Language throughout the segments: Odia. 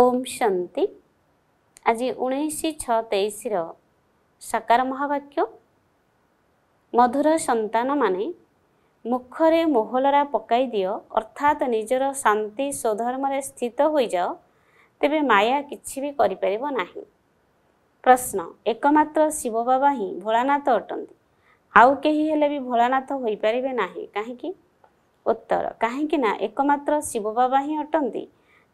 ଓମ୍ ଶାନ୍ତି ଆଜି ଉଣେଇଶ ଛଅ ତେଇଶର ସାକାର ମହାବାକ୍ୟ ମଧୁର ସନ୍ତାନମାନେ ମୁଖରେ ମୋହଲରା ପକାଇ ଦିଅ ଅର୍ଥାତ୍ ନିଜର ଶାନ୍ତି ସ୍ୱଧର୍ମରେ ସ୍ଥିତ ହୋଇଯାଅ ତେବେ ମାୟା କିଛି ବି କରିପାରିବ ନାହିଁ ପ୍ରଶ୍ନ ଏକମାତ୍ର ଶିବ ବାବା ହିଁ ଭୋଳାନାଥ ଅଟନ୍ତି ଆଉ କେହି ହେଲେ ବି ଭୋଳାନାଥ ହୋଇପାରିବେ ନାହିଁ କାହିଁକି ଉତ୍ତର କାହିଁକି ନା ଏକମାତ୍ର ଶିବ ବାବା ହିଁ ଅଟନ୍ତି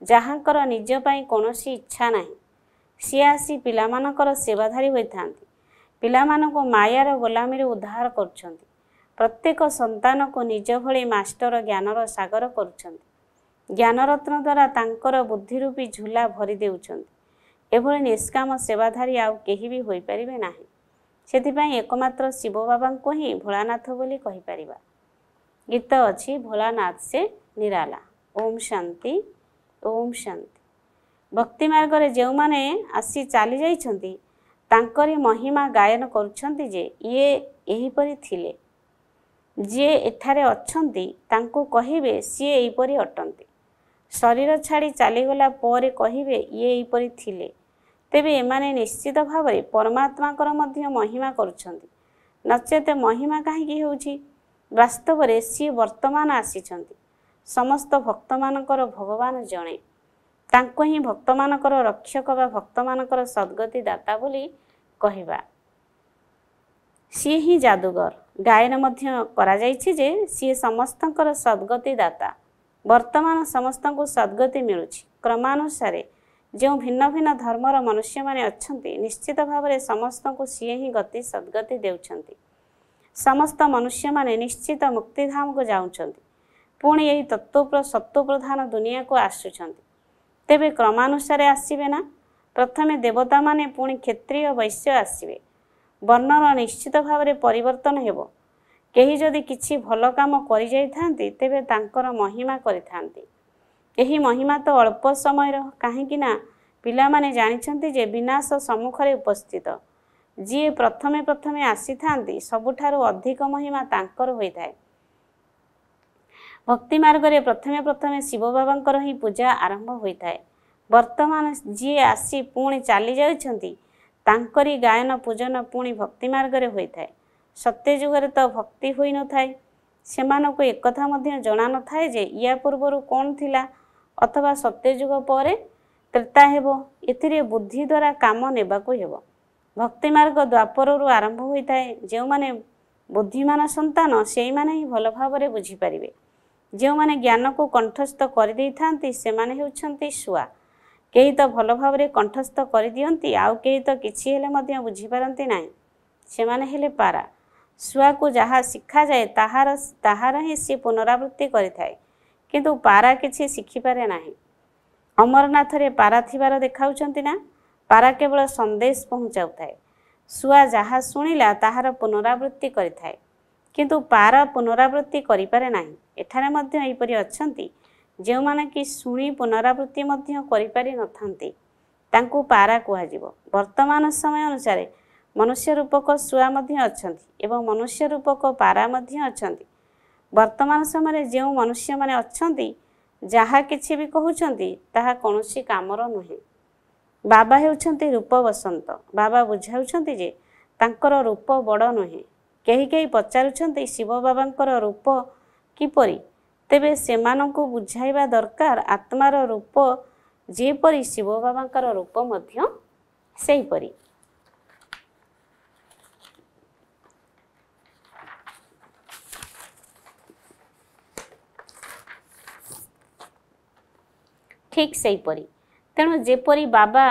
ଯାହାଙ୍କର ନିଜ ପାଇଁ କୌଣସି ଇଚ୍ଛା ନାହିଁ ସିଏ ଆସି ପିଲାମାନଙ୍କର ସେବାଧାରୀ ହୋଇଥାନ୍ତି ପିଲାମାନଙ୍କୁ ମାୟାର ଗୋଲାମୀରୁ ଉଦ୍ଧାର କରୁଛନ୍ତି ପ୍ରତ୍ୟେକ ସନ୍ତାନକୁ ନିଜ ଭଳି ମାଷ୍ଟର ଜ୍ଞାନର ସାଗର କରୁଛନ୍ତି ଜ୍ଞାନରତ୍ନ ଦ୍ୱାରା ତାଙ୍କର ବୁଦ୍ଧି ରୂପୀ ଝୁଲା ଭରି ଦେଉଛନ୍ତି ଏଭଳି ନିଷ୍କାମ ସେବାଧାରୀ ଆଉ କେହି ବି ହୋଇପାରିବେ ନାହିଁ ସେଥିପାଇଁ ଏକମାତ୍ର ଶିବ ବାବାଙ୍କୁ ହିଁ ଭୋଳାନାଥ ବୋଲି କହିପାରିବା ଗୀତ ଅଛି ଭୋଳାନାଥ ସେ ନିରାଲା ଓମ୍ ଶାନ୍ତି ଓମ୍ ଶାନ୍ତି ଭକ୍ତି ମାର୍ଗରେ ଯେଉଁମାନେ ଆସି ଚାଲିଯାଇଛନ୍ତି ତାଙ୍କରି ମହିମା ଗାୟନ କରୁଛନ୍ତି ଯେ ଇଏ ଏହିପରି ଥିଲେ ଯିଏ ଏଠାରେ ଅଛନ୍ତି ତାଙ୍କୁ କହିବେ ସିଏ ଏହିପରି ଅଟନ୍ତି ଶରୀର ଛାଡ଼ି ଚାଲିଗଲା ପରେ କହିବେ ଇଏ ଏହିପରି ଥିଲେ ତେବେ ଏମାନେ ନିଶ୍ଚିତ ଭାବରେ ପରମାତ୍ମାଙ୍କର ମଧ୍ୟ ମହିମା କରୁଛନ୍ତି ନଚେତ ମହିମା କାହିଁକି ହେଉଛି ବାସ୍ତବରେ ସିଏ ବର୍ତ୍ତମାନ ଆସିଛନ୍ତି ସମସ୍ତ ଭକ୍ତମାନଙ୍କର ଭଗବାନ ଜଣେ ତାଙ୍କୁ ହିଁ ଭକ୍ତମାନଙ୍କର ରକ୍ଷକ ବା ଭକ୍ତମାନଙ୍କର ସଦ୍ଗତି ଦାତା ବୋଲି କହିବା ସିଏ ହିଁ ଯାଦୁଗର ଗାୟନ ମଧ୍ୟ କରାଯାଇଛି ଯେ ସିଏ ସମସ୍ତଙ୍କର ସଦ୍ଗତି ଦାତା ବର୍ତ୍ତମାନ ସମସ୍ତଙ୍କୁ ସଦ୍ଗତି ମିଳୁଛି କ୍ରମାନୁସାରେ ଯେଉଁ ଭିନ୍ନ ଭିନ୍ନ ଧର୍ମର ମନୁଷ୍ୟମାନେ ଅଛନ୍ତି ନିଶ୍ଚିତ ଭାବରେ ସମସ୍ତଙ୍କୁ ସିଏ ହିଁ ଗତି ସଦ୍ଗତି ଦେଉଛନ୍ତି ସମସ୍ତ ମନୁଷ୍ୟମାନେ ନିଶ୍ଚିତ ମୁକ୍ତିଧାମକୁ ଯାଉଛନ୍ତି ପୁଣି ଏହି ତତ୍ତ୍ୱ ସତ୍ତ୍ୱପ୍ରଧାନ ଦୁନିଆକୁ ଆସୁଛନ୍ତି ତେବେ କ୍ରମାନୁସାରେ ଆସିବେ ନା ପ୍ରଥମେ ଦେବତାମାନେ ପୁଣି କ୍ଷେତ୍ରୀୟ ବୈଶ୍ୟ ଆସିବେ ବର୍ଣ୍ଣର ନିଶ୍ଚିତ ଭାବରେ ପରିବର୍ତ୍ତନ ହେବ କେହି ଯଦି କିଛି ଭଲ କାମ କରିଯାଇଥାନ୍ତି ତେବେ ତାଙ୍କର ମହିମା କରିଥାନ୍ତି ଏହି ମହିମା ତ ଅଳ୍ପ ସମୟର କାହିଁକି ନା ପିଲାମାନେ ଜାଣିଛନ୍ତି ଯେ ବିନାଶ ସମ୍ମୁଖରେ ଉପସ୍ଥିତ ଯିଏ ପ୍ରଥମେ ପ୍ରଥମେ ଆସିଥାନ୍ତି ସବୁଠାରୁ ଅଧିକ ମହିମା ତାଙ୍କର ହୋଇଥାଏ ভক্তি মার্গরে প্রথমে প্রথমে শিব বাবাঙ্কর ହିଁ ପୂଜା ଆରମ୍ଭ ହୋଇଥାଏ ବର୍ତ୍ତମାନ ଯିଏ ଆସି ପୁଣି ଚାଲି ଯାଉଛନ୍ତି ତାଙ୍କରି ଗାୟନ ପୂଜନ ପୁଣି ଭକ୍ତି ମାର୍ଗରେ ହୋଇଥାଏ ସତ୍ୟ ଯୁଗରେ ତ ଭକ୍ତି ହୋଇନଥାଏ ସେମାନଙ୍କୁ ଏକଥା ମଧ୍ୟ ଜଣାନଥାଏ ଯେ ୟା ପୂର୍ବରୁ କ'ଣ ଥିଲା ଅଥବା ସତ୍ୟଯୁଗ ପରେ ତ୍ରେତା ହେବ ଏଥିରେ ବୁଦ୍ଧି ଦ୍ୱାରା କାମ ନେବାକୁ ହେବ ଭକ୍ତି ମାର୍ଗ ଦ୍ୱାପରରୁ ଆରମ୍ଭ ହୋଇଥାଏ ଯେଉଁମାନେ ବୁଦ୍ଧିମାନ ସନ୍ତାନ ସେଇମାନେ ହିଁ ଭଲ ଭାବରେ ବୁଝିପାରିବେ ଯେଉଁମାନେ ଜ୍ଞାନକୁ କଣ୍ଠସ୍ଥ କରିଦେଇଥାନ୍ତି ସେମାନେ ହେଉଛନ୍ତି ଶୁଆ କେହି ତ ଭଲ ଭାବରେ କଣ୍ଠସ୍ଥ କରିଦିଅନ୍ତି ଆଉ କେହି ତ କିଛି ହେଲେ ମଧ୍ୟ ବୁଝିପାରନ୍ତି ନାହିଁ ସେମାନେ ହେଲେ ପାରା ଶୁଆକୁ ଯାହା ଶିଖାଯାଏ ତାହାର ତାହାର ହିଁ ସିଏ ପୁନରାବୃତ୍ତି କରିଥାଏ କିନ୍ତୁ ପାରା କିଛି ଶିଖିପାରେ ନାହିଁ ଅମରନାଥରେ ପାରା ଥିବାର ଦେଖାଉଛନ୍ତି ନା ପାରା କେବଳ ସନ୍ଦେଶ ପହଞ୍ଚାଉଥାଏ ଶୁଆ ଯାହା ଶୁଣିଲା ତାହାର ପୁନରାବୃତ୍ତି କରିଥାଏ କିନ୍ତୁ ପାର ପୁନରାବୃତ୍ତି କରିପାରେ ନାହିଁ ଏଠାରେ ମଧ୍ୟ ଏହିପରି ଅଛନ୍ତି ଯେଉଁମାନେ କି ଶୁଣି ପୁନରାବୃତ୍ତି ମଧ୍ୟ କରିପାରିନଥାନ୍ତି ତାଙ୍କୁ ପାରା କୁହାଯିବ ବର୍ତ୍ତମାନ ସମୟ ଅନୁସାରେ ମନୁଷ୍ୟ ରୂପକ ଶୁଆ ମଧ୍ୟ ଅଛନ୍ତି ଏବଂ ମନୁଷ୍ୟ ରୂପକ ପାରା ମଧ୍ୟ ଅଛନ୍ତି ବର୍ତ୍ତମାନ ସମୟରେ ଯେଉଁ ମନୁଷ୍ୟମାନେ ଅଛନ୍ତି ଯାହା କିଛି ବି କହୁଛନ୍ତି ତାହା କୌଣସି କାମର ନୁହେଁ ବାବା ହେଉଛନ୍ତି ରୂପ ବସନ୍ତ ବାବା ବୁଝାଉଛନ୍ତି ଯେ ତାଙ୍କର ରୂପ ବଡ଼ ନୁହେଁ କେହି କେହି ପଚାରୁଛନ୍ତି ଶିବ ବାବାଙ୍କର ରୂପ କିପରି ତେବେ ସେମାନଙ୍କୁ ବୁଝାଇବା ଦରକାର ଆତ୍ମାର ରୂପ ଯେପରି ଶିବ ବାବାଙ୍କର ରୂପ ମଧ୍ୟ ସେହିପରି ଠିକ୍ ସେହିପରି ତେଣୁ ଯେପରି ବାବା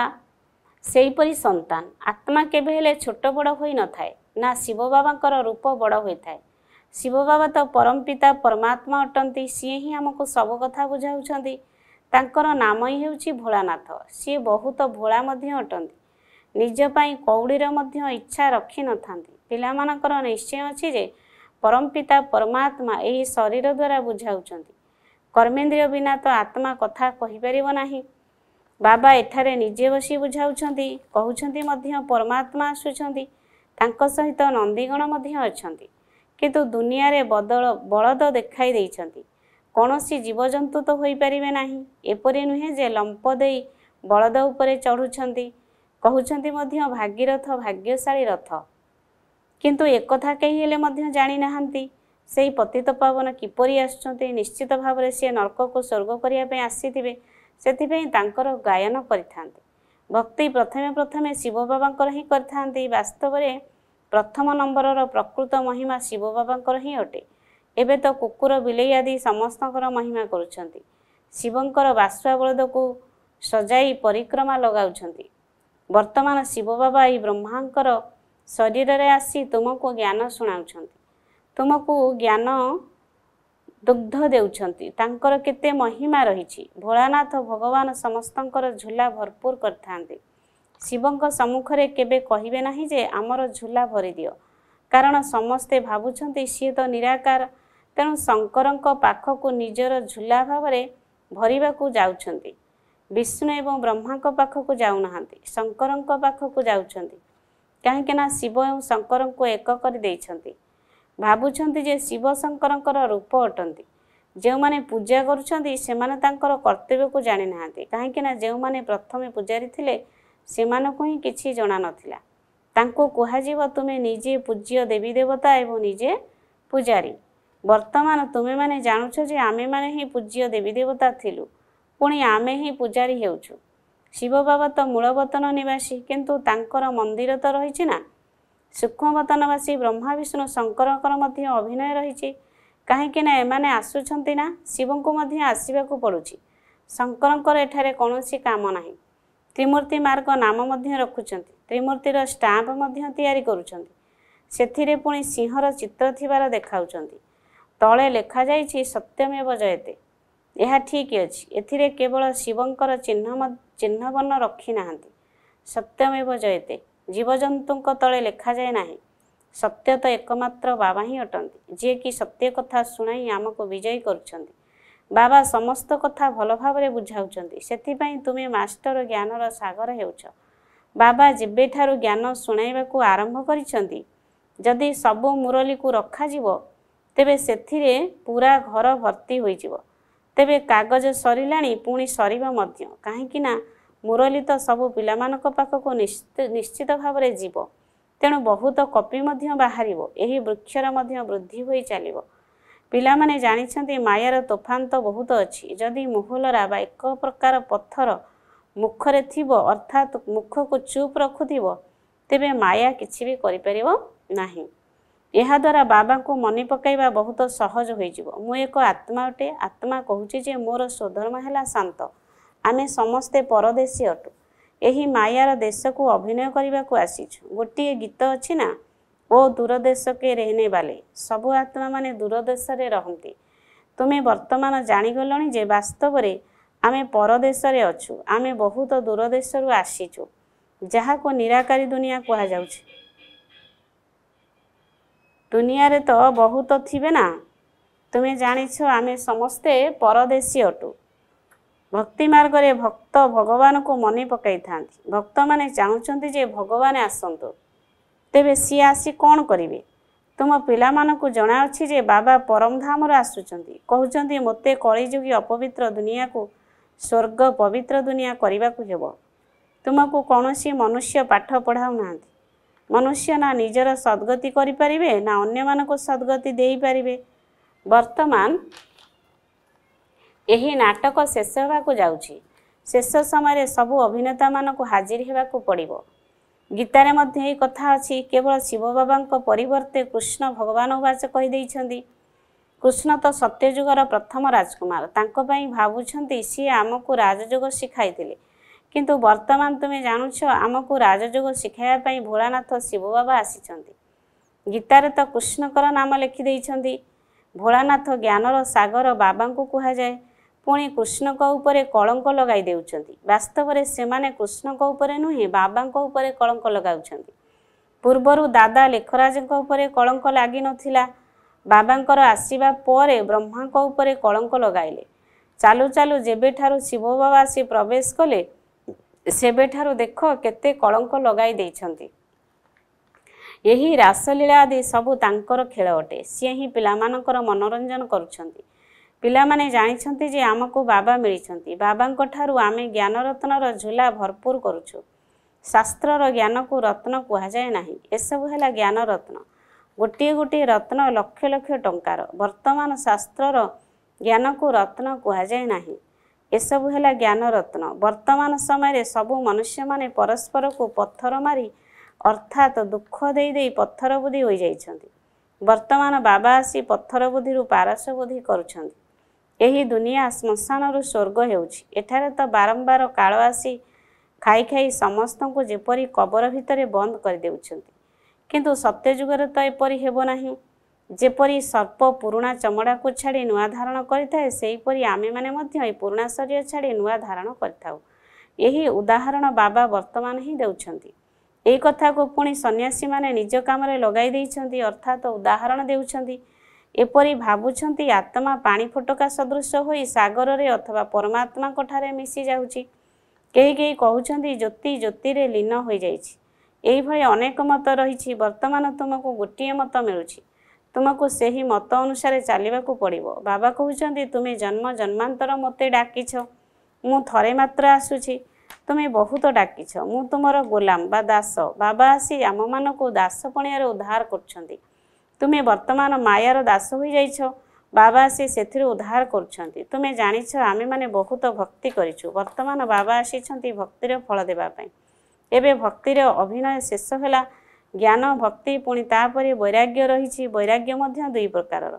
ସେହିପରି ସନ୍ତାନ ଆତ୍ମା କେବେ ହେଲେ ଛୋଟ ବଡ଼ ହୋଇନଥାଏ ନା ଶିବ ବାବାଙ୍କର ରୂପ ବଡ଼ ହୋଇଥାଏ ଶିବ ବାବା ତ ପରମପିତା ପରମାତ୍ମା ଅଟନ୍ତି ସିଏ ହିଁ ଆମକୁ ସବୁ କଥା ବୁଝାଉଛନ୍ତି ତାଙ୍କର ନାମ ହିଁ ହେଉଛି ଭୋଳାନାଥ ସିଏ ବହୁତ ଭୋଳା ମଧ୍ୟ ଅଟନ୍ତି ନିଜ ପାଇଁ କଉଡ଼ିର ମଧ୍ୟ ଇଚ୍ଛା ରଖିନଥାନ୍ତି ପିଲାମାନଙ୍କର ନିଶ୍ଚୟ ଅଛି ଯେ ପରମପିତା ପରମାତ୍ମା ଏହି ଶରୀର ଦ୍ୱାରା ବୁଝାଉଛନ୍ତି କର୍ମେନ୍ଦ୍ରିୟ ବିନା ତ ଆତ୍ମା କଥା କହିପାରିବ ନାହିଁ ବାବା ଏଠାରେ ନିଜେ ବସି ବୁଝାଉଛନ୍ତି କହୁଛନ୍ତି ମଧ୍ୟ ପରମାତ୍ମା ଆସୁଛନ୍ତି ତାଙ୍କ ସହିତ ନନ୍ଦୀଗଣ ମଧ୍ୟ ଅଛନ୍ତି କିନ୍ତୁ ଦୁନିଆରେ ବଦଳ ବଳଦ ଦେଖାଇ ଦେଇଛନ୍ତି କୌଣସି ଜୀବଜନ୍ତୁ ତ ହୋଇପାରିବେ ନାହିଁ ଏପରି ନୁହେଁ ଯେ ଲମ୍ପ ଦେଇ ବଳଦ ଉପରେ ଚଢ଼ୁଛନ୍ତି କହୁଛନ୍ତି ମଧ୍ୟ ଭାଗୀରଥ ଭାଗ୍ୟଶାଳୀ ରଥ କିନ୍ତୁ ଏକଥା କେହି ହେଲେ ମଧ୍ୟ ଜାଣିନାହାନ୍ତି ସେହି ପତିତ ପାବନ କିପରି ଆସୁଛନ୍ତି ନିଶ୍ଚିତ ଭାବରେ ସିଏ ନର୍କକୁ ସ୍ୱର୍ଗ କରିବା ପାଇଁ ଆସିଥିବେ ସେଥିପାଇଁ ତାଙ୍କର ଗାୟନ କରିଥାନ୍ତି ଭକ୍ତି ପ୍ରଥମେ ପ୍ରଥମେ ଶିବ ବାବାଙ୍କର ହିଁ କରିଥାନ୍ତି ବାସ୍ତବରେ ପ୍ରଥମ ନମ୍ବରର ପ୍ରକୃତ ମହିମା ଶିବ ବାବାଙ୍କର ହିଁ ଅଟେ ଏବେ ତ କୁକୁର ବିଲେଇ ଆଦି ସମସ୍ତଙ୍କର ମହିମା କରୁଛନ୍ତି ଶିବଙ୍କର ବାସୁଆବଳଦକୁ ସଜାଇ ପରିକ୍ରମା ଲଗାଉଛନ୍ତି ବର୍ତ୍ତମାନ ଶିବ ବାବା ଏହି ବ୍ରହ୍ମାଙ୍କର ଶରୀରରେ ଆସି ତୁମକୁ ଜ୍ଞାନ ଶୁଣାଉଛନ୍ତି ତୁମକୁ ଜ୍ଞାନ ଦୁଗ୍ଧ ଦେଉଛନ୍ତି ତାଙ୍କର କେତେ ମହିମା ରହିଛି ଭୋଳାନାଥ ଭଗବାନ ସମସ୍ତଙ୍କର ଝୁଲା ଭରପୁର କରିଥାନ୍ତି ଶିବଙ୍କ ସମ୍ମୁଖରେ କେବେ କହିବେ ନାହିଁ ଯେ ଆମର ଝୁଲା ଭରିଦିଅ କାରଣ ସମସ୍ତେ ଭାବୁଛନ୍ତି ସିଏ ତ ନିରାକାର ତେଣୁ ଶଙ୍କରଙ୍କ ପାଖକୁ ନିଜର ଝୁଲା ଭାବରେ ଭରିବାକୁ ଯାଉଛନ୍ତି ବିଷ୍ଣୁ ଏବଂ ବ୍ରହ୍ମାଙ୍କ ପାଖକୁ ଯାଉନାହାନ୍ତି ଶଙ୍କରଙ୍କ ପାଖକୁ ଯାଉଛନ୍ତି କାହିଁକିନା ଶିବ ଏବଂ ଶଙ୍କରଙ୍କୁ ଏକ କରିଦେଇଛନ୍ତି ଭାବୁଛନ୍ତି ଯେ ଶିବଶଙ୍କରଙ୍କର ରୂପ ଅଟନ୍ତି ଯେଉଁମାନେ ପୂଜା କରୁଛନ୍ତି ସେମାନେ ତାଙ୍କର କର୍ତ୍ତବ୍ୟକୁ ଜାଣିନାହାନ୍ତି କାହିଁକିନା ଯେଉଁମାନେ ପ୍ରଥମେ ପୂଜାରୀ ଥିଲେ ସେମାନଙ୍କୁ ହିଁ କିଛି ଜଣାନଥିଲା ତାଙ୍କୁ କୁହାଯିବ ତୁମେ ନିଜେ ପୂଜ୍ୟ ଦେବୀ ଦେବତା ଏବଂ ନିଜେ ପୂଜାରୀ ବର୍ତ୍ତମାନ ତୁମେମାନେ ଜାଣୁଛ ଯେ ଆମେମାନେ ହିଁ ପୂଜ୍ୟ ଦେବୀ ଦେବତା ଥିଲୁ ପୁଣି ଆମେ ହିଁ ପୂଜାରୀ ହେଉଛୁ ଶିବ ବାବା ତ ମୂଳବତନ ନିବାସୀ କିନ୍ତୁ ତାଙ୍କର ମନ୍ଦିର ତ ରହିଛି ନା ସୂକ୍ଷ୍ମବତନବାସୀ ବ୍ରହ୍ମା ବିଷ୍ଣୁ ଶଙ୍କରଙ୍କର ମଧ୍ୟ ଅଭିନୟ ରହିଛି କାହିଁକିନା ଏମାନେ ଆସୁଛନ୍ତି ନା ଶିବଙ୍କୁ ମଧ୍ୟ ଆସିବାକୁ ପଡ଼ୁଛି ଶଙ୍କରଙ୍କର ଏଠାରେ କୌଣସି କାମ ନାହିଁ ତ୍ରିମୂର୍ତ୍ତି ମାର୍ଗ ନାମ ମଧ୍ୟ ରଖୁଛନ୍ତି ତ୍ରିମୂର୍ତ୍ତିର ଷ୍ଟାମ୍ପ ମଧ୍ୟ ତିଆରି କରୁଛନ୍ତି ସେଥିରେ ପୁଣି ସିଂହର ଚିତ୍ର ଥିବାର ଦେଖାଉଛନ୍ତି ତଳେ ଲେଖାଯାଇଛି ସତ୍ୟମେବ ଜୟତେ ଏହା ଠିକ୍ ଅଛି ଏଥିରେ କେବଳ ଶିବଙ୍କର ଚିହ୍ନ ଚିହ୍ନବର୍ଣ୍ଣ ରଖିନାହାନ୍ତି ସତ୍ୟମେବ ଜୟତେ ଜୀବଜନ୍ତୁଙ୍କ ତଳେ ଲେଖାଯାଏ ନାହିଁ ସତ୍ୟ ତ ଏକମାତ୍ର ବାବା ହିଁ ଅଟନ୍ତି ଯିଏକି ସତ୍ୟ କଥା ଶୁଣାଇ ଆମକୁ ବିଜୟୀ କରୁଛନ୍ତି ବାବା ସମସ୍ତ କଥା ଭଲ ଭାବରେ ବୁଝାଉଛନ୍ତି ସେଥିପାଇଁ ତୁମେ ମାଷ୍ଟର ଜ୍ଞାନର ସାଗର ହେଉଛ ବାବା ଯେବେଠାରୁ ଜ୍ଞାନ ଶୁଣାଇବାକୁ ଆରମ୍ଭ କରିଛନ୍ତି ଯଦି ସବୁ ମୁରଲିକୁ ରଖାଯିବ ତେବେ ସେଥିରେ ପୁରା ଘର ଭର୍ତ୍ତି ହୋଇଯିବ ତେବେ କାଗଜ ସରିଲାଣି ପୁଣି ସରିବ ମଧ୍ୟ କାହିଁକିନା ମୁରଲୀ ତ ସବୁ ପିଲାମାନଙ୍କ ପାଖକୁ ନିଶ୍ଚିତ ଭାବରେ ଯିବ ତେଣୁ ବହୁତ କପି ମଧ୍ୟ ବାହାରିବ ଏହି ବୃକ୍ଷର ମଧ୍ୟ ବୃଦ୍ଧି ହୋଇ ଚାଲିବ ପିଲାମାନେ ଜାଣିଛନ୍ତି ମାୟାର ତୋଫାନ ତ ବହୁତ ଅଛି ଯଦି ମୁହୁଲରା ବା ଏକ ପ୍ରକାର ପଥର ମୁଖରେ ଥିବ ଅର୍ଥାତ୍ ମୁଖକୁ ଚୁପ୍ ରଖୁଥିବ ତେବେ ମାୟା କିଛି ବି କରିପାରିବ ନାହିଁ ଏହାଦ୍ୱାରା ବାବାଙ୍କୁ ମନେ ପକାଇବା ବହୁତ ସହଜ ହୋଇଯିବ ମୁଁ ଏକ ଆତ୍ମା ଅଟେ ଆତ୍ମା କହୁଛି ଯେ ମୋର ସ୍ୱଧର୍ମ ହେଲା ଶାନ୍ତ ଆମେ ସମସ୍ତେ ପରଦେଶୀ ଅଟୁ ଏହି ମାୟାର ଦେଶକୁ ଅଭିନୟ କରିବାକୁ ଆସିଛୁ ଗୋଟିଏ ଗୀତ ଅଛି ନା ଓ ଦୂରଦେଶକେ ରେହନେ ବାଲେ ସବୁ ଆତ୍ମାମାନେ ଦୂରଦେଶରେ ରହନ୍ତି ତୁମେ ବର୍ତ୍ତମାନ ଜାଣିଗଲଣି ଯେ ବାସ୍ତବରେ ଆମେ ପରଦେଶରେ ଅଛୁ ଆମେ ବହୁତ ଦୂରଦେଶରୁ ଆସିଛୁ ଯାହାକୁ ନିରାକାରୀ ଦୁନିଆ କୁହାଯାଉଛି ଦୁନିଆରେ ତ ବହୁତ ଥିବେ ନା ତୁମେ ଜାଣିଛ ଆମେ ସମସ୍ତେ ପରଦେଶୀ ଅଟୁ ଭକ୍ତି ମାର୍ଗରେ ଭକ୍ତ ଭଗବାନଙ୍କୁ ମନେ ପକାଇଥାନ୍ତି ଭକ୍ତମାନେ ଚାହୁଁଛନ୍ତି ଯେ ଭଗବାନ ଆସନ୍ତୁ ତେବେ ସିଏ ଆସି କ'ଣ କରିବେ ତୁମ ପିଲାମାନଙ୍କୁ ଜଣାଅଛି ଯେ ବାବା ପରମଧାମରୁ ଆସୁଛନ୍ତି କହୁଛନ୍ତି ମୋତେ କଳିଯୁଗୀ ଅପବିତ୍ର ଦୁନିଆକୁ ସ୍ୱର୍ଗ ପବିତ୍ର ଦୁନିଆ କରିବାକୁ ହେବ ତୁମକୁ କୌଣସି ମନୁଷ୍ୟ ପାଠ ପଢ଼ାଉ ନାହାନ୍ତି ମନୁଷ୍ୟ ନା ନିଜର ସଦ୍ଗତି କରିପାରିବେ ନା ଅନ୍ୟମାନଙ୍କୁ ସଦ୍ଗତି ଦେଇପାରିବେ ବର୍ତ୍ତମାନ ଏହି ନାଟକ ଶେଷ ହେବାକୁ ଯାଉଛି ଶେଷ ସମୟରେ ସବୁ ଅଭିନେତାମାନଙ୍କୁ ହାଜିର ହେବାକୁ ପଡ଼ିବ ଗୀତାରେ ମଧ୍ୟ ଏହି କଥା ଅଛି କେବଳ ଶିବ ବାବାଙ୍କ ପରିବର୍ତ୍ତେ କୃଷ୍ଣ ଭଗବାନ ଉପାସ କହିଦେଇଛନ୍ତି କୃଷ୍ଣ ତ ସତ୍ୟଯୁଗର ପ୍ରଥମ ରାଜକୁମାର ତାଙ୍କ ପାଇଁ ଭାବୁଛନ୍ତି ସିଏ ଆମକୁ ରାଜଯୋଗ ଶିଖାଇଥିଲେ କିନ୍ତୁ ବର୍ତ୍ତମାନ ତୁମେ ଜାଣୁଛ ଆମକୁ ରାଜଯୋଗ ଶିଖାଇବା ପାଇଁ ଭୋଳାନାଥ ଶିବବାବା ଆସିଛନ୍ତି ଗୀତାରେ ତ କୃଷ୍ଣଙ୍କର ନାମ ଲେଖିଦେଇଛନ୍ତି ଭୋଳାନାଥ ଜ୍ଞାନର ସାଗର ବାବାଙ୍କୁ କୁହାଯାଏ ପୁଣି କୃଷ୍ଣଙ୍କ ଉପରେ କଳଙ୍କ ଲଗାଇ ଦେଉଛନ୍ତି ବାସ୍ତବରେ ସେମାନେ କୃଷ୍ଣଙ୍କ ଉପରେ ନୁହେଁ ବାବାଙ୍କ ଉପରେ କଳଙ୍କ ଲଗାଉଛନ୍ତି ପୂର୍ବରୁ ଦାଦା ଲେଖରାଜଙ୍କ ଉପରେ କଳଙ୍କ ଲାଗିନଥିଲା ବାବାଙ୍କର ଆସିବା ପରେ ବ୍ରହ୍ମାଙ୍କ ଉପରେ କଳଙ୍କ ଲଗାଇଲେ ଚାଲୁ ଚାଲୁ ଯେବେଠାରୁ ଶିବ ବାବା ଆସି ପ୍ରବେଶ କଲେ ସେବେଠାରୁ ଦେଖ କେତେ କଳଙ୍କ ଲଗାଇ ଦେଇଛନ୍ତି ଏହି ରାସଲୀଳା ଆଦି ସବୁ ତାଙ୍କର ଖେଳ ଅଟେ ସିଏ ହିଁ ପିଲାମାନଙ୍କର ମନୋରଞ୍ଜନ କରୁଛନ୍ତି ପିଲାମାନେ ଜାଣିଛନ୍ତି ଯେ ଆମକୁ ବାବା ମିଳିଛନ୍ତି ବାବାଙ୍କ ଠାରୁ ଆମେ ଜ୍ଞାନରତ୍ନର ଝୁଲା ଭରପୁର କରୁଛୁ ଶାସ୍ତ୍ରର ଜ୍ଞାନକୁ ରତ୍ନ କୁହାଯାଏ ନାହିଁ ଏସବୁ ହେଲା ଜ୍ଞାନରତ୍ନ ଗୋଟିଏ ଗୋଟିଏ ରତ୍ନ ଲକ୍ଷ ଲକ୍ଷ ଟଙ୍କାର ବର୍ତ୍ତମାନ ଶାସ୍ତ୍ରର ଜ୍ଞାନକୁ ରତ୍ନ କୁହାଯାଏ ନାହିଁ ଏସବୁ ହେଲା ଜ୍ଞାନରତ୍ନ ବର୍ତ୍ତମାନ ସମୟରେ ସବୁ ମନୁଷ୍ୟମାନେ ପରସ୍ପରକୁ ପଥର ମାରି ଅର୍ଥାତ୍ ଦୁଃଖ ଦେଇ ଦେଇ ପଥର ବୁଦ୍ଧି ହୋଇଯାଇଛନ୍ତି ବର୍ତ୍ତମାନ ବାବା ଆସି ପଥର ବୁଦ୍ଧିରୁ ପାରସ ବୁଦ୍ଧି କରୁଛନ୍ତି ଏହି ଦୁନିଆ ଶ୍ମଶାନରୁ ସ୍ୱର୍ଗ ହେଉଛି ଏଠାରେ ତ ବାରମ୍ବାର କାଳ ଆସି ଖାଇ ଖାଇ ସମସ୍ତଙ୍କୁ ଯେପରି କବର ଭିତରେ ବନ୍ଦ କରିଦେଉଛନ୍ତି କିନ୍ତୁ ସତ୍ୟଯୁଗରେ ତ ଏପରି ହେବ ନାହିଁ ଯେପରି ସର୍ପ ପୁରୁଣା ଚମଡ଼ାକୁ ଛାଡ଼ି ନୂଆ ଧାରଣ କରିଥାଏ ସେହିପରି ଆମେମାନେ ମଧ୍ୟ ଏହି ପୁରୁଣା ଶରୀର ଛାଡ଼ି ନୂଆ ଧାରଣ କରିଥାଉ ଏହି ଉଦାହରଣ ବାବା ବର୍ତ୍ତମାନ ହିଁ ଦେଉଛନ୍ତି ଏହି କଥାକୁ ପୁଣି ସନ୍ନ୍ୟାସୀମାନେ ନିଜ କାମରେ ଲଗାଇ ଦେଇଛନ୍ତି ଅର୍ଥାତ୍ ଉଦାହରଣ ଦେଉଛନ୍ତି ଏପରି ଭାବୁଛନ୍ତି ଆତ୍ମା ପାଣି ଫୋଟକା ସଦୃଶ ହୋଇ ସାଗରରେ ଅଥବା ପରମାତ୍ମାଙ୍କଠାରେ ମିଶିଯାଉଛି କେହି କେହି କହୁଛନ୍ତି ଜ୍ୟୋତି ଜ୍ୟୋତିରେ ଲୀନ ହୋଇଯାଇଛି ଏହିଭଳି ଅନେକ ମତ ରହିଛି ବର୍ତ୍ତମାନ ତୁମକୁ ଗୋଟିଏ ମତ ମିଳୁଛି ତୁମକୁ ସେହି ମତ ଅନୁସାରେ ଚାଲିବାକୁ ପଡ଼ିବ ବାବା କହୁଛନ୍ତି ତୁମେ ଜନ୍ମ ଜନ୍ମାନ୍ତର ମୋତେ ଡାକିଛ ମୁଁ ଥରେ ମାତ୍ର ଆସୁଛି ତୁମେ ବହୁତ ଡାକିଛ ମୁଁ ତୁମର ଗୋଲାମ ବା ଦାସ ବାବା ଆସି ଆମମାନଙ୍କୁ ଦାସ ପଣିଆରେ ଉଦ୍ଧାର କରୁଛନ୍ତି ତୁମେ ବର୍ତ୍ତମାନ ମାୟାର ଦାସ ହୋଇଯାଇଛ ବାବା ଆସି ସେଥିରୁ ଉଦ୍ଧାର କରୁଛନ୍ତି ତୁମେ ଜାଣିଛ ଆମେମାନେ ବହୁତ ଭକ୍ତି କରିଛୁ ବର୍ତ୍ତମାନ ବାବା ଆସିଛନ୍ତି ଭକ୍ତିର ଫଳ ଦେବା ପାଇଁ ଏବେ ଭକ୍ତିର ଅଭିନୟ ଶେଷ ହେଲା ଜ୍ଞାନ ଭକ୍ତି ପୁଣି ତାପରେ ବୈରାଗ୍ୟ ରହିଛି ବୈରାଗ୍ୟ ମଧ୍ୟ ଦୁଇ ପ୍ରକାରର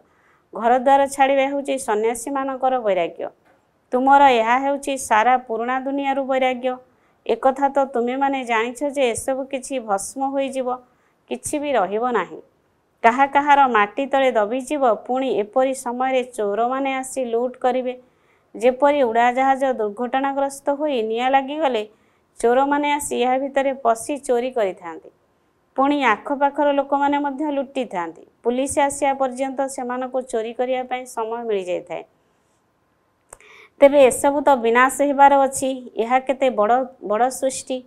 ଘରଦ୍ୱାର ଛାଡ଼ିବା ହେଉଛି ସନ୍ନ୍ୟାସୀମାନଙ୍କର ବୈରାଗ୍ୟ ତୁମର ଏହା ହେଉଛି ସାରା ପୁରୁଣା ଦୁନିଆରୁ ବୈରାଗ୍ୟ ଏକଥା ତ ତୁମେମାନେ ଜାଣିଛ ଯେ ଏସବୁ କିଛି ଭସ୍ମ ହୋଇଯିବ କିଛି ବି ରହିବ ନାହିଁ କାହା କାହାର ମାଟି ତଳେ ଦବିଯିବ ପୁଣି ଏପରି ସମୟରେ ଚୋରମାନେ ଆସି ଲୁଟ୍ କରିବେ ଯେପରି ଉଡ଼ାଜାହାଜ ଦୁର୍ଘଟଣାଗ୍ରସ୍ତ ହୋଇ ନିଆଁ ଲାଗିଗଲେ ଚୋରମାନେ ଆସି ଏହା ଭିତରେ ପଶି ଚୋରି କରିଥାନ୍ତି ପୁଣି ଆଖପାଖର ଲୋକମାନେ ମଧ୍ୟ ଲୁଟିଥାନ୍ତି ପୁଲିସ୍ ଆସିବା ପର୍ଯ୍ୟନ୍ତ ସେମାନଙ୍କୁ ଚୋରି କରିବା ପାଇଁ ସମୟ ମିଳିଯାଇଥାଏ ତେବେ ଏସବୁ ତ ବିନାଶ ହେବାର ଅଛି ଏହା କେତେ ବଡ଼ ବଡ଼ ସୃଷ୍ଟି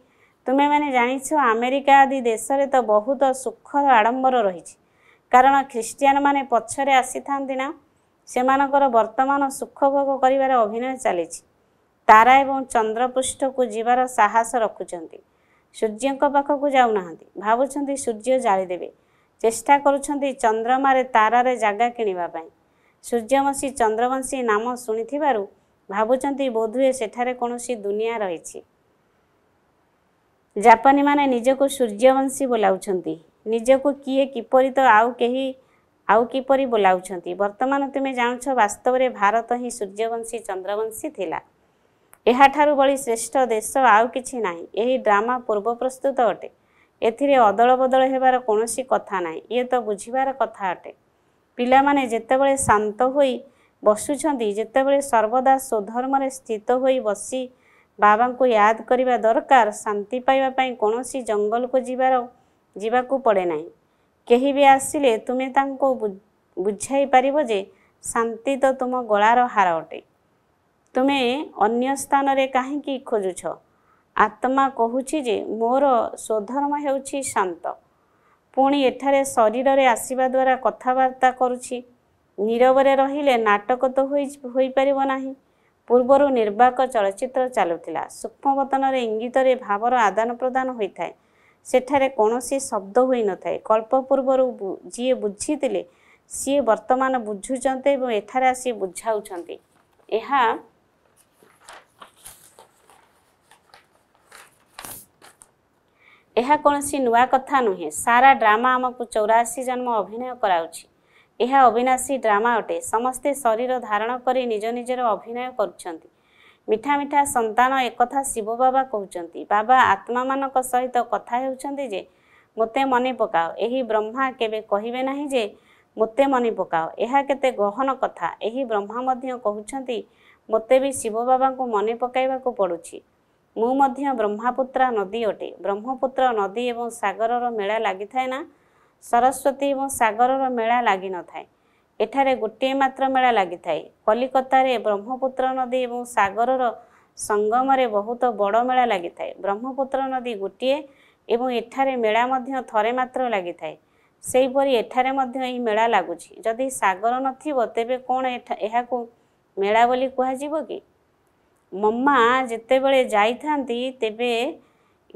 ତୁମେମାନେ ଜାଣିଛ ଆମେରିକା ଆଦି ଦେଶରେ ତ ବହୁତ ସୁଖର ଆଡ଼ମ୍ବର ରହିଛି କାରଣ ମାନେ ପଛରେ ଆସିଥାନ୍ତି ନା ସେମାନଙ୍କର ବର୍ତ୍ତମାନ ସୁଖଭୋଗ କରିବାର ଅଭିନୟ ଚାଲିଛି ତାରା ଏବଂ ଚନ୍ଦ୍ର ପୃଷ୍ଠକୁ ଯିବାର ସାହସ ରଖୁଛନ୍ତି ସୂର୍ଯ୍ୟଙ୍କ ପାଖକୁ ଯାଉନାହାନ୍ତି ଭାବୁଛନ୍ତି ସୂର୍ଯ୍ୟ ଜାଳିଦେବେ ଚେଷ୍ଟା କରୁଛନ୍ତି ଚନ୍ଦ୍ରମାରେ ତାରାରେ ଜାଗା କିଣିବା ପାଇଁ ସୂର୍ଯ୍ୟବଂଶୀ ଚନ୍ଦ୍ରବଂଶୀ ନାମ ଶୁଣିଥିବାରୁ ଭାବୁଛନ୍ତି ବୋଧହୁଏ ସେଠାରେ କୌଣସି ଦୁନିଆ ରହିଛି ଜାପାନୀମାନେ ନିଜକୁ ସୂର୍ଯ୍ୟବଂଶୀ ବୋଲାଉଛନ୍ତି ନିଜକୁ କିଏ କିପରି ତ ଆଉ କେହି ଆଉ କିପରି ବୁଲାଉଛନ୍ତି ବର୍ତ୍ତମାନ ତୁମେ ଜାଣୁଛ ବାସ୍ତବରେ ଭାରତ ହିଁ ସୂର୍ଯ୍ୟବଂଶୀ ଚନ୍ଦ୍ରବଂଶୀ ଥିଲା ଏହାଠାରୁ ଭଳି ଶ୍ରେଷ୍ଠ ଦେଶ ଆଉ କିଛି ନାହିଁ ଏହି ଡ୍ରାମା ପୂର୍ବ ପ୍ରସ୍ତୁତ ଅଟେ ଏଥିରେ ଅଦଳ ବଦଳ ହେବାର କୌଣସି କଥା ନାହିଁ ଇଏ ତ ବୁଝିବାର କଥା ଅଟେ ପିଲାମାନେ ଯେତେବେଳେ ଶାନ୍ତ ହୋଇ ବସୁଛନ୍ତି ଯେତେବେଳେ ସର୍ବଦା ସ୍ୱଧର୍ମରେ ସ୍ଥିତ ହୋଇ ବସି ବାବାଙ୍କୁ ୟାଦ କରିବା ଦରକାର ଶାନ୍ତି ପାଇବା ପାଇଁ କୌଣସି ଜଙ୍ଗଲକୁ ଯିବାର ଯିବାକୁ ପଡ଼େ ନାହିଁ କେହି ବି ଆସିଲେ ତୁମେ ତାଙ୍କୁ ବୁଝାଇ ପାରିବ ଯେ ଶାନ୍ତି ତ ତୁମ ଗଳାର ହାର ଅଟେ ତୁମେ ଅନ୍ୟ ସ୍ଥାନରେ କାହିଁକି ଖୋଜୁଛ ଆତ୍ମା କହୁଛି ଯେ ମୋର ସ୍ୱଧର୍ମ ହେଉଛି ଶାନ୍ତ ପୁଣି ଏଠାରେ ଶରୀରରେ ଆସିବା ଦ୍ୱାରା କଥାବାର୍ତ୍ତା କରୁଛି ନୀରବରେ ରହିଲେ ନାଟକ ତ ହୋଇ ହୋଇପାରିବ ନାହିଁ ପୂର୍ବରୁ ନିର୍ବାକ ଚଳଚ୍ଚିତ୍ର ଚାଲୁଥିଲା ସୂକ୍ଷ୍ମବତନରେ ଇଙ୍ଗିତରେ ଭାବର ଆଦାନ ପ୍ରଦାନ ହୋଇଥାଏ ସେଠାରେ କୌଣସି ଶବ୍ଦ ହୋଇନଥାଏ କଳ୍ପ ପୂର୍ବରୁ ଯିଏ ବୁଝିଥିଲେ ସିଏ ବର୍ତ୍ତମାନ ବୁଝୁଛନ୍ତି ଏବଂ ଏଠାରେ ଆସି ବୁଝାଉଛନ୍ତି ଏହା ଏହା କୌଣସି ନୂଆ କଥା ନୁହେଁ ସାରା ଡ୍ରାମା ଆମକୁ ଚଉରାଅଶୀ ଜନ୍ମ ଅଭିନୟ କରାଉଛି ଏହା ଅବିନାଶୀ ଡ୍ରାମା ଅଟେ ସମସ୍ତେ ଶରୀର ଧାରଣ କରି ନିଜ ନିଜର ଅଭିନୟ କରୁଛନ୍ତି ମିଠା ମିଠା ସନ୍ତାନ ଏକଥା ଶିବ ବାବା କହୁଛନ୍ତି ବାବା ଆତ୍ମାମାନଙ୍କ ସହିତ କଥା ହେଉଛନ୍ତି ଯେ ମୋତେ ମନେ ପକାଅ ଏହି ବ୍ରହ୍ମା କେବେ କହିବେ ନାହିଁ ଯେ ମୋତେ ମନେ ପକାଅ ଏହା କେତେ ଗହନ କଥା ଏହି ବ୍ରହ୍ମା ମଧ୍ୟ କହୁଛନ୍ତି ମୋତେ ବି ଶିବ ବାବାଙ୍କୁ ମନେ ପକାଇବାକୁ ପଡ଼ୁଛି ମୁଁ ମଧ୍ୟ ବ୍ରହ୍ମପୁତ୍ରା ନଦୀ ଅଟେ ବ୍ରହ୍ମପୁତ୍ର ନଦୀ ଏବଂ ସାଗରର ମେଳା ଲାଗିଥାଏ ନା ସରସ୍ୱତୀ ଏବଂ ସାଗରର ମେଳା ଲାଗିନଥାଏ ଏଠାରେ ଗୋଟିଏ ମାତ୍ର ମେଳା ଲାଗିଥାଏ କଲିକତାରେ ବ୍ରହ୍ମପୁତ୍ର ନଦୀ ଏବଂ ସାଗରର ସଙ୍ଗମରେ ବହୁତ ବଡ଼ ମେଳା ଲାଗିଥାଏ ବ୍ରହ୍ମପୁତ୍ର ନଦୀ ଗୋଟିଏ ଏବଂ ଏଠାରେ ମେଳା ମଧ୍ୟ ଥରେ ମାତ୍ର ଲାଗିଥାଏ ସେହିପରି ଏଠାରେ ମଧ୍ୟ ଏହି ମେଳା ଲାଗୁଛି ଯଦି ସାଗର ନଥିବ ତେବେ କ'ଣ ଏଠା ଏହାକୁ ମେଳା ବୋଲି କୁହାଯିବ କି ମମା ଯେତେବେଳେ ଯାଇଥାନ୍ତି ତେବେ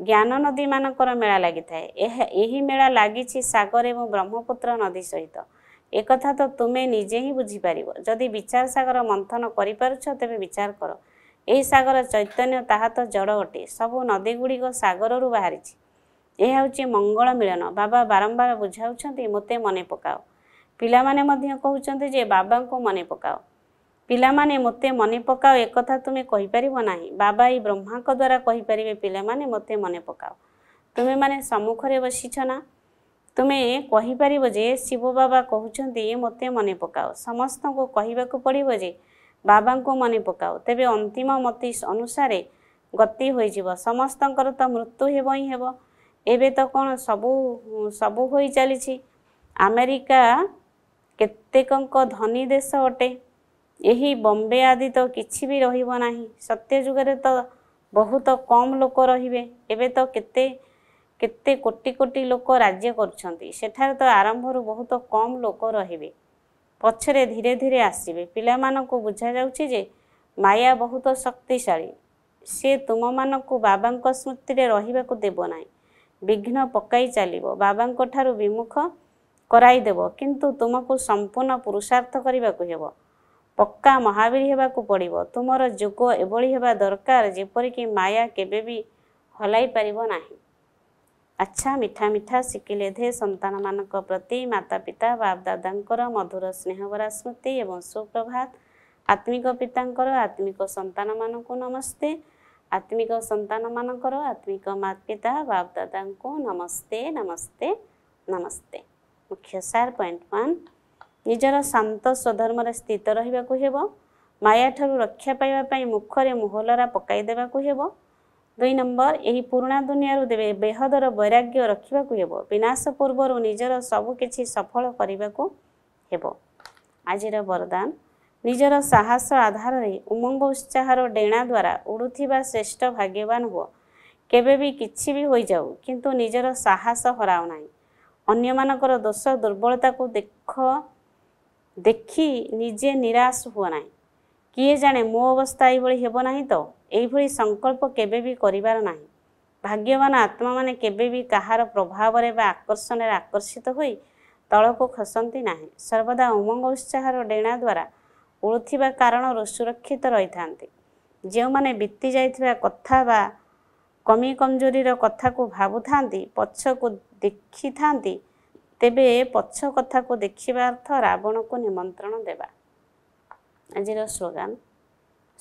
ଜ୍ଞାନ ନଦୀମାନଙ୍କର ମେଳା ଲାଗିଥାଏ ଏହା ଏହି ମେଳା ଲାଗିଛି ସାଗର ଏବଂ ବ୍ରହ୍ମପୁତ୍ର ନଦୀ ସହିତ ଏକଥା ତ ତୁମେ ନିଜେ ହିଁ ବୁଝିପାରିବ ଯଦି ବିଚାର ସାଗର ମନ୍ଥନ କରିପାରୁଛ ତେବେ ବିଚାର କର ଏହି ସାଗର ଚୈତନ୍ୟ ତାହା ତ ଜଡ଼ ଅଟେ ସବୁ ନଦୀଗୁଡ଼ିକ ସାଗରରୁ ବାହାରିଛି ଏହା ହେଉଛି ମଙ୍ଗଳ ମିଳନ ବାବା ବାରମ୍ବାର ବୁଝାଉଛନ୍ତି ମୋତେ ମନେ ପକାଅ ପିଲାମାନେ ମଧ୍ୟ କହୁଛନ୍ତି ଯେ ବାବାଙ୍କୁ ମନେ ପକାଅ ପିଲାମାନେ ମୋତେ ମନେ ପକାଅ ଏକଥା ତୁମେ କହିପାରିବ ନାହିଁ ବାବା ଏଇ ବ୍ରହ୍ମାଙ୍କ ଦ୍ୱାରା କହିପାରିବେ ପିଲାମାନେ ମୋତେ ମନେ ପକାଅ ତୁମେମାନେ ସମ୍ମୁଖରେ ବସିଛ ନା तुम्हें कहीपर जे शिव बाबा कहते मत मन पकाओ समस्त को कहवाक पड़ब जे बाबा को मन पकाओ तेरे अंतिम मत अनुसार गति हो समस्त तो मृत्यु हेब ही तो कौन सब सब हो चली आमेरिका केतेक धनी देश अटे यही बम्बे आदि तो किसी भी रही सत्य युगर तो बहुत कम लोक रे तो केते କେତେ କୋଟି କୋଟି ଲୋକ ରାଜ୍ୟ କରୁଛନ୍ତି ସେଠାରେ ତ ଆରମ୍ଭରୁ ବହୁତ କମ୍ ଲୋକ ରହିବେ ପଛରେ ଧୀରେ ଧୀରେ ଆସିବେ ପିଲାମାନଙ୍କୁ ବୁଝାଯାଉଛି ଯେ ମାୟା ବହୁତ ଶକ୍ତିଶାଳୀ ସେ ତୁମମାନଙ୍କୁ ବାବାଙ୍କ ସ୍ମୃତିରେ ରହିବାକୁ ଦେବ ନାହିଁ ବିଘ୍ନ ପକାଇ ଚାଲିବ ବାବାଙ୍କ ଠାରୁ ବିମୁଖ କରାଇଦେବ କିନ୍ତୁ ତୁମକୁ ସମ୍ପୂର୍ଣ୍ଣ ପୁରୁଷାର୍ଥ କରିବାକୁ ହେବ ପକ୍କା ମହାବୀର ହେବାକୁ ପଡ଼ିବ ତୁମର ଯୋଗ ଏଭଳି ହେବା ଦରକାର ଯେପରିକି ମାୟା କେବେ ବି ହଲାଇ ପାରିବ ନାହିଁ ଆଚ୍ଛା ମିଠା ମିଠା ଶିଖିଲେ ଧେ ସନ୍ତାନମାନଙ୍କ ପ୍ରତି ମାତାପିତା ବାପଦାଦାଙ୍କର ମଧୁର ସ୍ନେହଭରା ସ୍ମୃତି ଏବଂ ସୁପ୍ରଭାତ ଆତ୍ମିକ ପିତାଙ୍କର ଆତ୍ମିକ ସନ୍ତାନମାନଙ୍କୁ ନମସ୍ତେ ଆତ୍ମିକ ସନ୍ତାନମାନଙ୍କର ଆତ୍ମିକ ମାତପିତା ବାପଦାଦାଙ୍କୁ ନମସ୍ତେ ନମସ୍ତେ ନମସ୍ତେ ମୁଖ୍ୟ ସାର୍ ପଏଣ୍ଟ ୱାନ୍ ନିଜର ଶାନ୍ତ ସ୍ୱଧର୍ମରେ ସ୍ଥିତ ରହିବାକୁ ହେବ ମାୟାଠାରୁ ରକ୍ଷା ପାଇବା ପାଇଁ ମୁଖରେ ମୁହଲରା ପକାଇ ଦେବାକୁ ହେବ ଦୁଇ ନମ୍ବର ଏହି ପୁରୁଣା ଦୁନିଆରୁ ତେବେ ବେହଦର ବୈରାଗ୍ୟ ରଖିବାକୁ ହେବ ବିନାଶ ପୂର୍ବରୁ ନିଜର ସବୁକିଛି ସଫଳ କରିବାକୁ ହେବ ଆଜିର ବରଦାନ ନିଜର ସାହସ ଆଧାରରେ ଉମଙ୍ଗ ଉତ୍ସାହର ଡେଣା ଦ୍ୱାରା ଉଡ଼ୁଥିବା ଶ୍ରେଷ୍ଠ ଭାଗ୍ୟବାନ ହୁଅ କେବେ ବି କିଛି ବି ହୋଇଯାଉ କିନ୍ତୁ ନିଜର ସାହସ ହରାଉ ନାହିଁ ଅନ୍ୟମାନଙ୍କର ଦୋଷ ଦୁର୍ବଳତାକୁ ଦେଖ ଦେଖି ନିଜେ ନିରାଶ ହୁଅ ନାହିଁ କିଏ ଜାଣେ ମୋ ଅବସ୍ଥା ଏଇଭଳି ହେବ ନାହିଁ ତ ଏହିଭଳି ସଂକଳ୍ପ କେବେ ବି କରିବାର ନାହିଁ ଭାଗ୍ୟବାନ ଆତ୍ମାମାନେ କେବେ ବି କାହାର ପ୍ରଭାବରେ ବା ଆକର୍ଷଣରେ ଆକର୍ଷିତ ହୋଇ ତଳକୁ ଖସନ୍ତି ନାହିଁ ସର୍ବଦା ଉମଙ୍ଗ ଉତ୍ସାହର ଡେଣା ଦ୍ୱାରା ଉଳୁଥିବା କାରଣରୁ ସୁରକ୍ଷିତ ରହିଥାନ୍ତି ଯେଉଁମାନେ ବିତି ଯାଇଥିବା କଥା ବା କମି କମଜୋରିର କଥାକୁ ଭାବୁଥାନ୍ତି ପଛକୁ ଦେଖିଥାନ୍ତି ତେବେ ପଛ କଥାକୁ ଦେଖିବା ଅର୍ଥ ରାବଣକୁ ନିମନ୍ତ୍ରଣ ଦେବା ଆଜିର ସ୍ଲୋଗାନ୍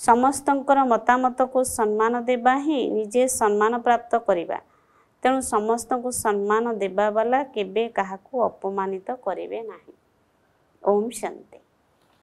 ସମସ୍ତଙ୍କର ମତାମତକୁ ସମ୍ମାନ ଦେବା ହିଁ ନିଜେ ସମ୍ମାନ ପ୍ରାପ୍ତ କରିବା ତେଣୁ ସମସ୍ତଙ୍କୁ ସମ୍ମାନ ଦେବା ବାଲା କେବେ କାହାକୁ ଅପମାନିତ କରିବେ ନାହିଁ ଓମ୍ ଶାନ୍ତି